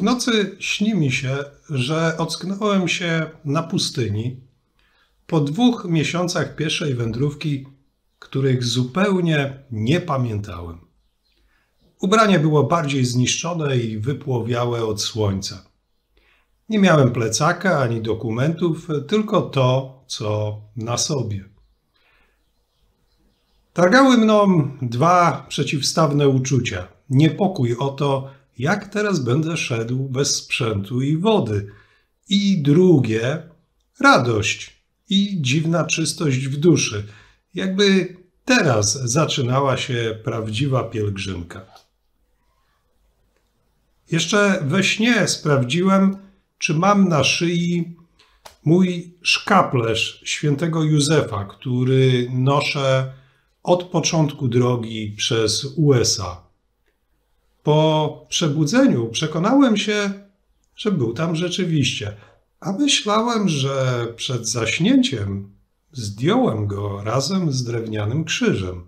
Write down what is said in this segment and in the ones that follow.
W nocy śni mi się, że ocknąłem się na pustyni po dwóch miesiącach pierwszej wędrówki, których zupełnie nie pamiętałem. Ubranie było bardziej zniszczone i wypłowiałe od słońca. Nie miałem plecaka ani dokumentów, tylko to, co na sobie. Targały mną dwa przeciwstawne uczucia: niepokój o to, jak teraz będę szedł bez sprzętu i wody. I drugie, radość i dziwna czystość w duszy. Jakby teraz zaczynała się prawdziwa pielgrzymka. Jeszcze we śnie sprawdziłem, czy mam na szyi mój szkaplerz świętego Józefa, który noszę od początku drogi przez USA. Po przebudzeniu przekonałem się, że był tam rzeczywiście, a myślałem, że przed zaśnięciem zdjąłem go razem z drewnianym krzyżem.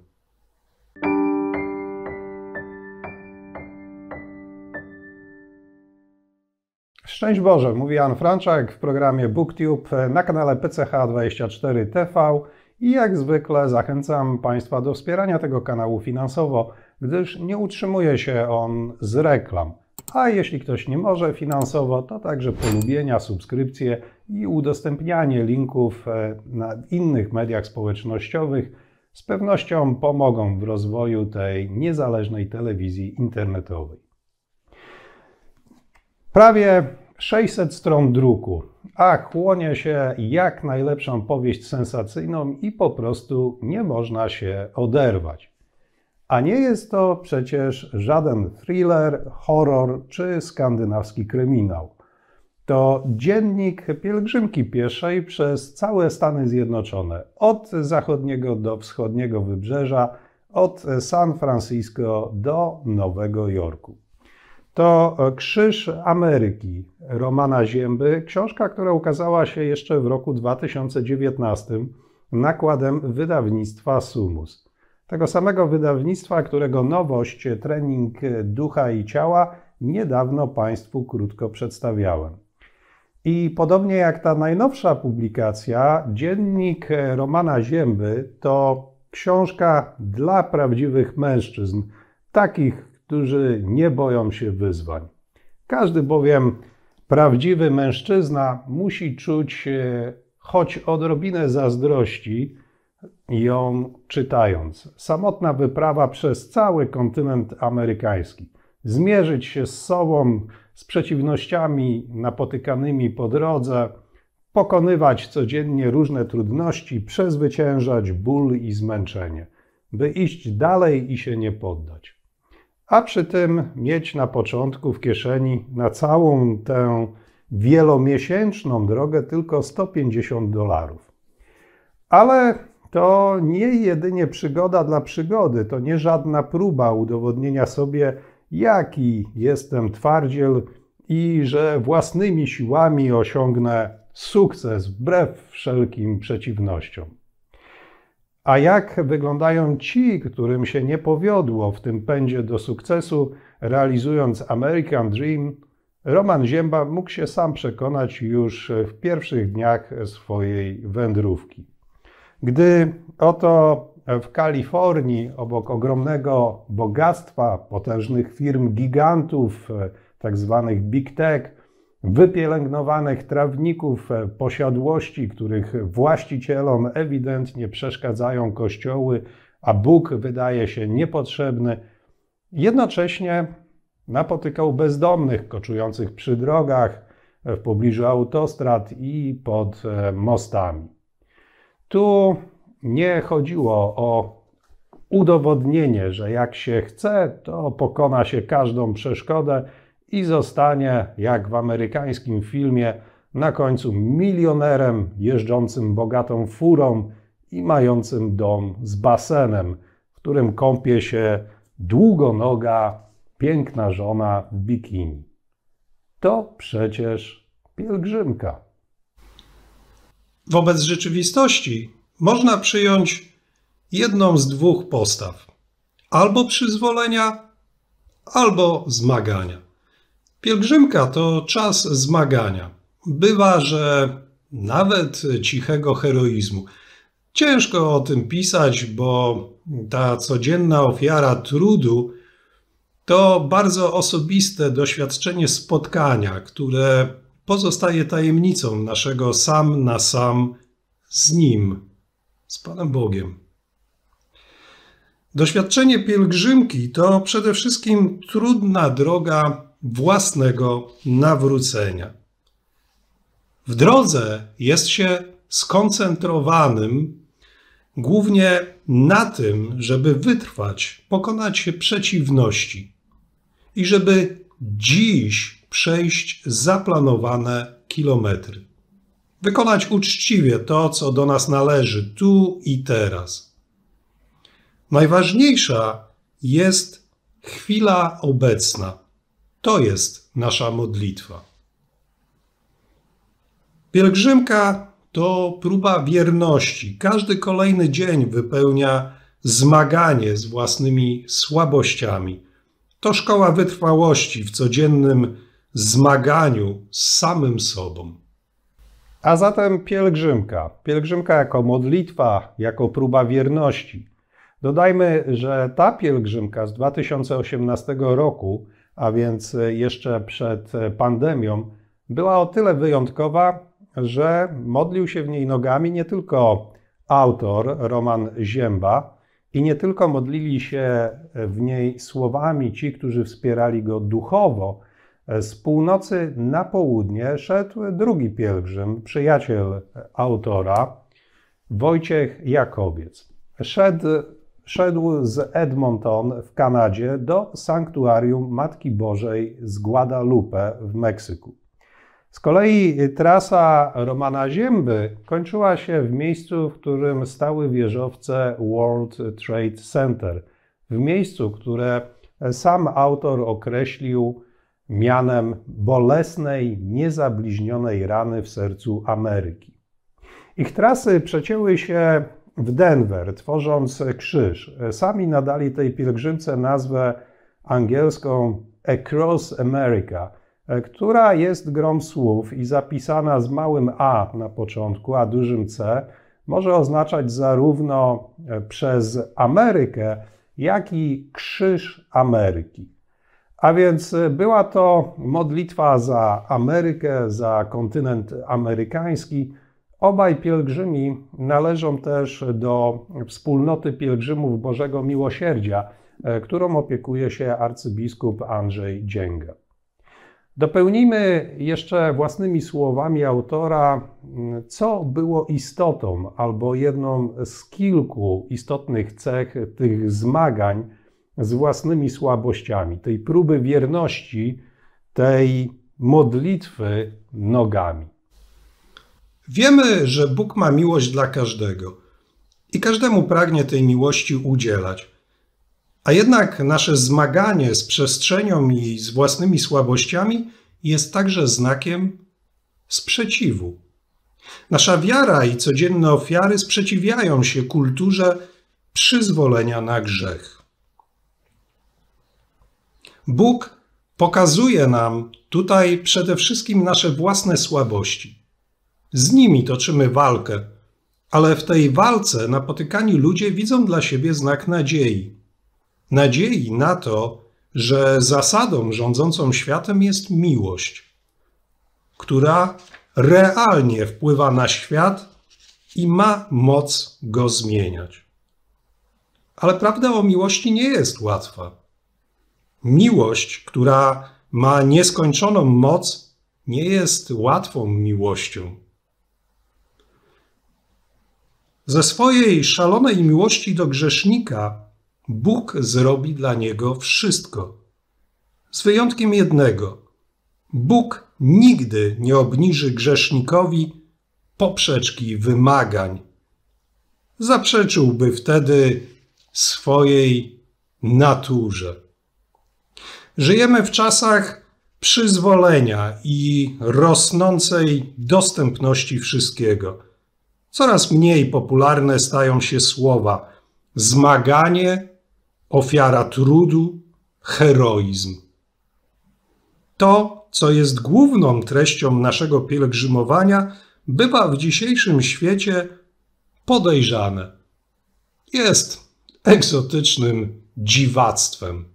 Szczęść Boże, mówi Jan Franczak w programie BookTube na kanale PCH24 TV i jak zwykle zachęcam Państwa do wspierania tego kanału finansowo gdyż nie utrzymuje się on z reklam. A jeśli ktoś nie może finansowo, to także polubienia, subskrypcje i udostępnianie linków e, na innych mediach społecznościowych z pewnością pomogą w rozwoju tej niezależnej telewizji internetowej. Prawie 600 stron druku, a chłonie się jak najlepszą powieść sensacyjną i po prostu nie można się oderwać. A nie jest to przecież żaden thriller, horror czy skandynawski kryminał. To dziennik pielgrzymki pieszej przez całe Stany Zjednoczone, od zachodniego do wschodniego wybrzeża, od San Francisco do Nowego Jorku. To Krzyż Ameryki Romana Zięby, książka, która ukazała się jeszcze w roku 2019 nakładem wydawnictwa Sumus. Tego samego wydawnictwa, którego nowość Trening Ducha i Ciała niedawno Państwu krótko przedstawiałem. I podobnie jak ta najnowsza publikacja, dziennik Romana Zięby to książka dla prawdziwych mężczyzn, takich, którzy nie boją się wyzwań. Każdy bowiem prawdziwy mężczyzna musi czuć e, choć odrobinę zazdrości ją czytając. Samotna wyprawa przez cały kontynent amerykański. Zmierzyć się z sobą, z przeciwnościami napotykanymi po drodze, pokonywać codziennie różne trudności, przezwyciężać ból i zmęczenie, by iść dalej i się nie poddać. A przy tym mieć na początku w kieszeni na całą tę wielomiesięczną drogę tylko 150 dolarów. Ale to nie jedynie przygoda dla przygody, to nie żadna próba udowodnienia sobie, jaki jestem twardziel i że własnymi siłami osiągnę sukces wbrew wszelkim przeciwnościom. A jak wyglądają ci, którym się nie powiodło w tym pędzie do sukcesu, realizując American Dream? Roman Ziemba mógł się sam przekonać już w pierwszych dniach swojej wędrówki. Gdy oto w Kalifornii obok ogromnego bogactwa potężnych firm gigantów, e, tak zwanych big tech, wypielęgnowanych trawników, e, posiadłości, których właścicielom ewidentnie przeszkadzają kościoły, a Bóg wydaje się niepotrzebny, jednocześnie napotykał bezdomnych koczujących przy drogach, e, w pobliżu autostrad i pod mostami. Tu nie chodziło o udowodnienie, że jak się chce, to pokona się każdą przeszkodę i zostanie, jak w amerykańskim filmie, na końcu milionerem jeżdżącym bogatą furą i mającym dom z basenem, w którym kąpie się długonoga, piękna żona w bikini. To przecież pielgrzymka. Wobec rzeczywistości można przyjąć jedną z dwóch postaw: albo przyzwolenia, albo zmagania. Pielgrzymka to czas zmagania. Bywa, że nawet cichego heroizmu. Ciężko o tym pisać, bo ta codzienna ofiara trudu to bardzo osobiste doświadczenie spotkania, które pozostaje tajemnicą naszego sam na sam z Nim, z Panem Bogiem. Doświadczenie pielgrzymki to przede wszystkim trudna droga własnego nawrócenia. W drodze jest się skoncentrowanym głównie na tym, żeby wytrwać, pokonać się przeciwności i żeby dziś przejść zaplanowane kilometry. Wykonać uczciwie to, co do nas należy tu i teraz. Najważniejsza jest chwila obecna. To jest nasza modlitwa. Pielgrzymka to próba wierności. Każdy kolejny dzień wypełnia zmaganie z własnymi słabościami. To szkoła wytrwałości w codziennym zmaganiu z samym sobą. A zatem pielgrzymka. Pielgrzymka jako modlitwa, jako próba wierności. Dodajmy, że ta pielgrzymka z 2018 roku, a więc jeszcze przed pandemią, była o tyle wyjątkowa, że modlił się w niej nogami nie tylko autor Roman Ziemba i nie tylko modlili się w niej słowami ci, którzy wspierali go duchowo, z północy na południe szedł drugi pielgrzym, przyjaciel autora, Wojciech Jakobiec. Szedł, szedł z Edmonton w Kanadzie do sanktuarium Matki Bożej z Guadalupe w Meksyku. Z kolei trasa Romana Ziemby kończyła się w miejscu, w którym stały wieżowce World Trade Center, w miejscu, które sam autor określił mianem bolesnej, niezabliźnionej rany w sercu Ameryki. Ich trasy przecięły się w Denver, tworząc krzyż. Sami nadali tej pielgrzymce nazwę angielską Across America, która jest grom słów i zapisana z małym a na początku, a dużym c, może oznaczać zarówno przez Amerykę, jak i krzyż Ameryki. A więc y, była to modlitwa za Amerykę, za kontynent amerykański. Obaj pielgrzymi należą też do wspólnoty pielgrzymów Bożego Miłosierdzia, e, którą opiekuje się arcybiskup Andrzej Dzięga. Dopełnijmy jeszcze własnymi słowami autora, mm, co było istotą albo jedną z kilku istotnych cech tych zmagań, z własnymi słabościami, tej próby wierności, tej modlitwy nogami. Wiemy, że Bóg ma miłość dla każdego i każdemu pragnie tej miłości udzielać. A jednak nasze zmaganie z przestrzenią i z własnymi słabościami jest także znakiem sprzeciwu. Nasza wiara i codzienne ofiary sprzeciwiają się kulturze przyzwolenia na grzech. Bóg pokazuje nam tutaj przede wszystkim nasze własne słabości. Z nimi toczymy walkę, ale w tej walce napotykani ludzie widzą dla siebie znak nadziei. Nadziei na to, że zasadą rządzącą światem jest miłość, która realnie wpływa na świat i ma moc go zmieniać. Ale prawda o miłości nie jest łatwa. Miłość, która ma nieskończoną moc, nie jest łatwą miłością. Ze swojej szalonej miłości do grzesznika Bóg zrobi dla niego wszystko. Z wyjątkiem jednego. Bóg nigdy nie obniży grzesznikowi poprzeczki wymagań. Zaprzeczyłby wtedy swojej naturze. Żyjemy w czasach przyzwolenia i rosnącej dostępności wszystkiego. Coraz mniej popularne stają się słowa zmaganie, ofiara trudu, heroizm. To, co jest główną treścią naszego pielgrzymowania, bywa w dzisiejszym świecie podejrzane. Jest egzotycznym dziwactwem.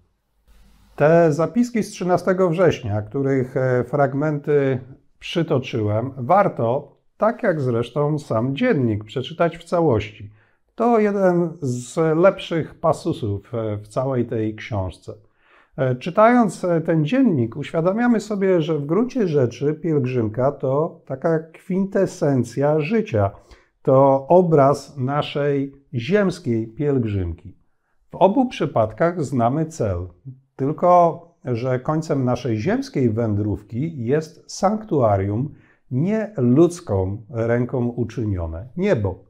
Te zapiski z 13 września, których e, fragmenty przytoczyłem, warto, tak jak zresztą sam dziennik, przeczytać w całości. To jeden z lepszych pasusów e, w całej tej książce. E, czytając ten dziennik, uświadamiamy sobie, że w gruncie rzeczy pielgrzymka to taka kwintesencja życia. To obraz naszej ziemskiej pielgrzymki. W obu przypadkach znamy cel. Tylko, że końcem naszej ziemskiej wędrówki jest sanktuarium nie ludzką ręką uczynione niebo.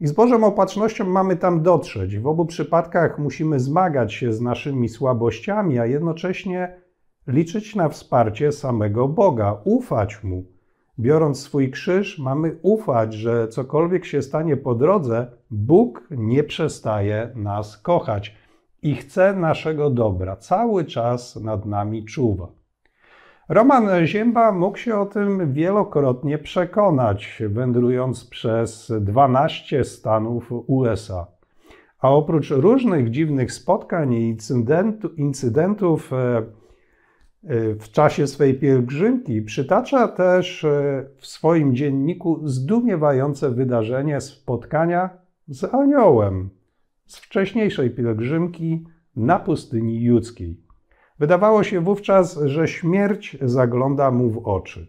I z Bożą opatrznością mamy tam dotrzeć. W obu przypadkach musimy zmagać się z naszymi słabościami, a jednocześnie liczyć na wsparcie samego Boga, ufać Mu. Biorąc swój krzyż, mamy ufać, że cokolwiek się stanie po drodze, Bóg nie przestaje nas kochać i chce naszego dobra. Cały czas nad nami czuwa. Roman Ziemba mógł się o tym wielokrotnie przekonać, wędrując przez 12 stanów USA. A oprócz różnych dziwnych spotkań i incydentów e, e, w czasie swej pielgrzymki, przytacza też e, w swoim dzienniku zdumiewające wydarzenie spotkania z aniołem, z wcześniejszej pielgrzymki na pustyni judzkiej. Wydawało się wówczas, że śmierć zagląda mu w oczy.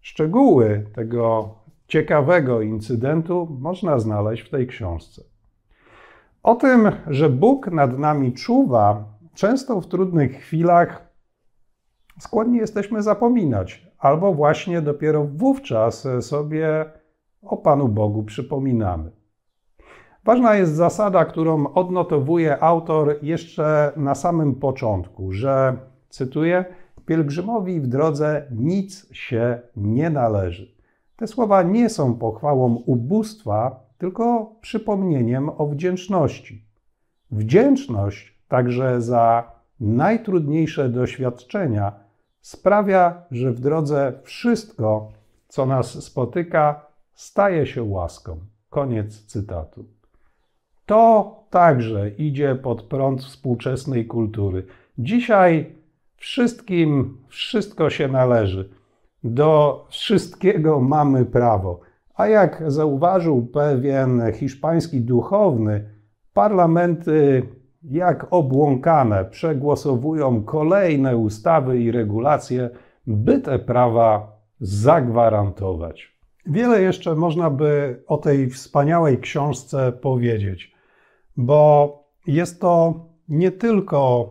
Szczegóły tego ciekawego incydentu można znaleźć w tej książce. O tym, że Bóg nad nami czuwa, często w trudnych chwilach skłonni jesteśmy zapominać, albo właśnie dopiero wówczas sobie o Panu Bogu przypominamy. Ważna jest zasada, którą odnotowuje autor jeszcze na samym początku, że cytuję: Pielgrzymowi w drodze nic się nie należy. Te słowa nie są pochwałą ubóstwa, tylko przypomnieniem o wdzięczności. Wdzięczność także za najtrudniejsze doświadczenia sprawia, że w drodze wszystko, co nas spotyka, staje się łaską. Koniec cytatu. To także idzie pod prąd współczesnej kultury. Dzisiaj wszystkim wszystko się należy. Do wszystkiego mamy prawo. A jak zauważył pewien hiszpański duchowny, parlamenty jak obłąkane przegłosowują kolejne ustawy i regulacje, by te prawa zagwarantować. Wiele jeszcze można by o tej wspaniałej książce powiedzieć, bo jest to nie tylko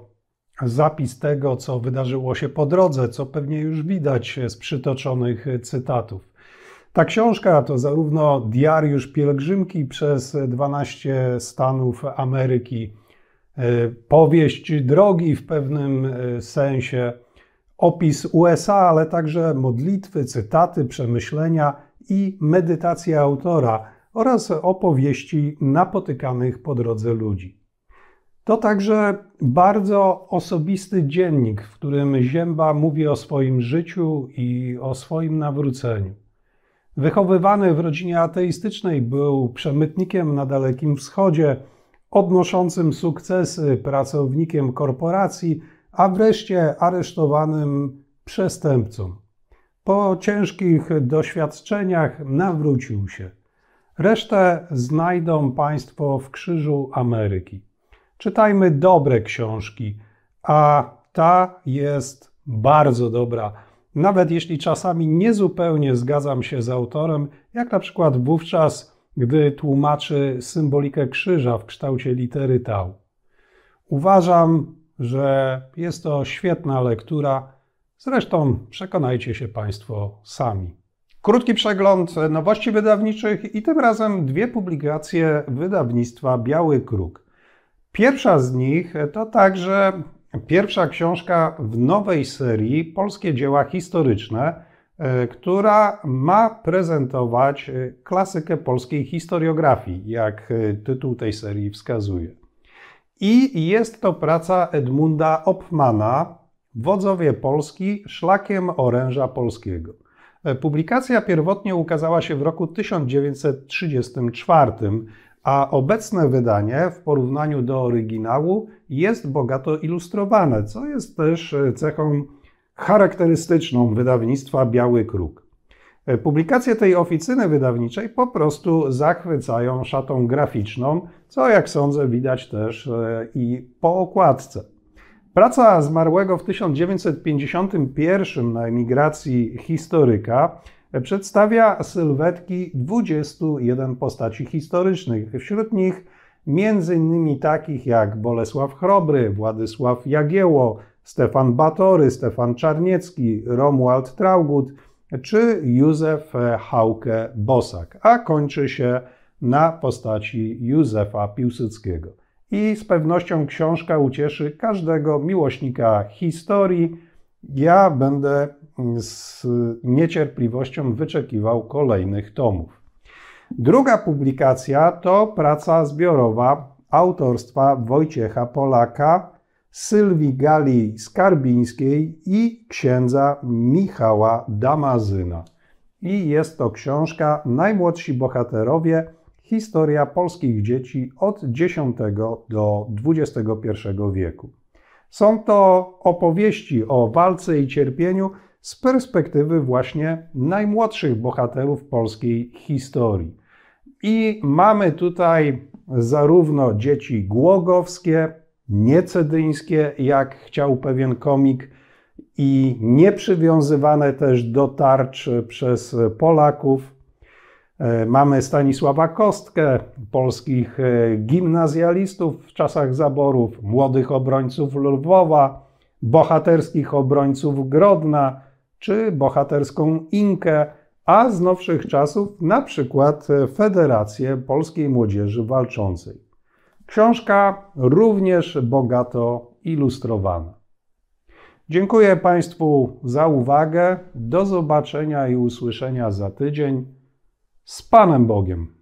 zapis tego, co wydarzyło się po drodze, co pewnie już widać z przytoczonych cytatów. Ta książka to zarówno diariusz pielgrzymki przez 12 stanów Ameryki, e, powieść drogi w pewnym e, sensie, opis USA, ale także modlitwy, cytaty, przemyślenia i medytacje autora oraz opowieści napotykanych po drodze ludzi. To także bardzo osobisty dziennik, w którym Zięba mówi o swoim życiu i o swoim nawróceniu. Wychowywany w rodzinie ateistycznej, był przemytnikiem na Dalekim Wschodzie, odnoszącym sukcesy pracownikiem korporacji, a wreszcie aresztowanym przestępcą. Po ciężkich doświadczeniach nawrócił się. Resztę znajdą Państwo w Krzyżu Ameryki. Czytajmy dobre książki, a ta jest bardzo dobra. Nawet jeśli czasami niezupełnie zgadzam się z autorem, jak na przykład wówczas, gdy tłumaczy symbolikę krzyża w kształcie litery tau. Uważam, że jest to świetna lektura Zresztą przekonajcie się Państwo sami. Krótki przegląd nowości wydawniczych i tym razem dwie publikacje wydawnictwa Biały Kruk. Pierwsza z nich to także pierwsza książka w nowej serii Polskie dzieła historyczne, e, która ma prezentować e, klasykę polskiej historiografii, jak e, tytuł tej serii wskazuje. I jest to praca Edmunda Opmana, Wodzowie Polski szlakiem oręża polskiego. E, publikacja pierwotnie ukazała się w roku 1934, a obecne wydanie w porównaniu do oryginału jest bogato ilustrowane, co jest też e, cechą charakterystyczną wydawnictwa Biały Kruk. E, publikacje tej oficyny wydawniczej po prostu zachwycają szatą graficzną, co jak sądzę widać też i po okładce. Praca zmarłego w 1951 na emigracji historyka przedstawia sylwetki 21 postaci historycznych, wśród nich m.in. takich jak Bolesław Chrobry, Władysław Jagieło, Stefan Batory, Stefan Czarniecki, Romuald Traugut czy Józef Hauke Bosak, a kończy się na postaci Józefa Piłsudskiego i z pewnością książka ucieszy każdego miłośnika historii. Ja będę z niecierpliwością wyczekiwał kolejnych tomów. Druga publikacja to praca zbiorowa autorstwa Wojciecha Polaka, Sylwii Gali Skarbińskiej i księdza Michała Damazyna. I jest to książka Najmłodsi bohaterowie Historia polskich dzieci od X do XXI wieku. Są to opowieści o walce i cierpieniu z perspektywy właśnie najmłodszych bohaterów polskiej historii. I mamy tutaj zarówno dzieci głogowskie, niecedyńskie, jak chciał pewien komik, i nieprzywiązywane też do tarcz przez Polaków, E, mamy Stanisława Kostkę, polskich e, gimnazjalistów w czasach zaborów, młodych obrońców Lwowa, bohaterskich obrońców Grodna czy bohaterską Inkę, a z nowszych czasów na przykład Federację Polskiej Młodzieży Walczącej. Książka również bogato ilustrowana. Dziękuję Państwu za uwagę. Do zobaczenia i usłyszenia za tydzień z Panem Bogiem.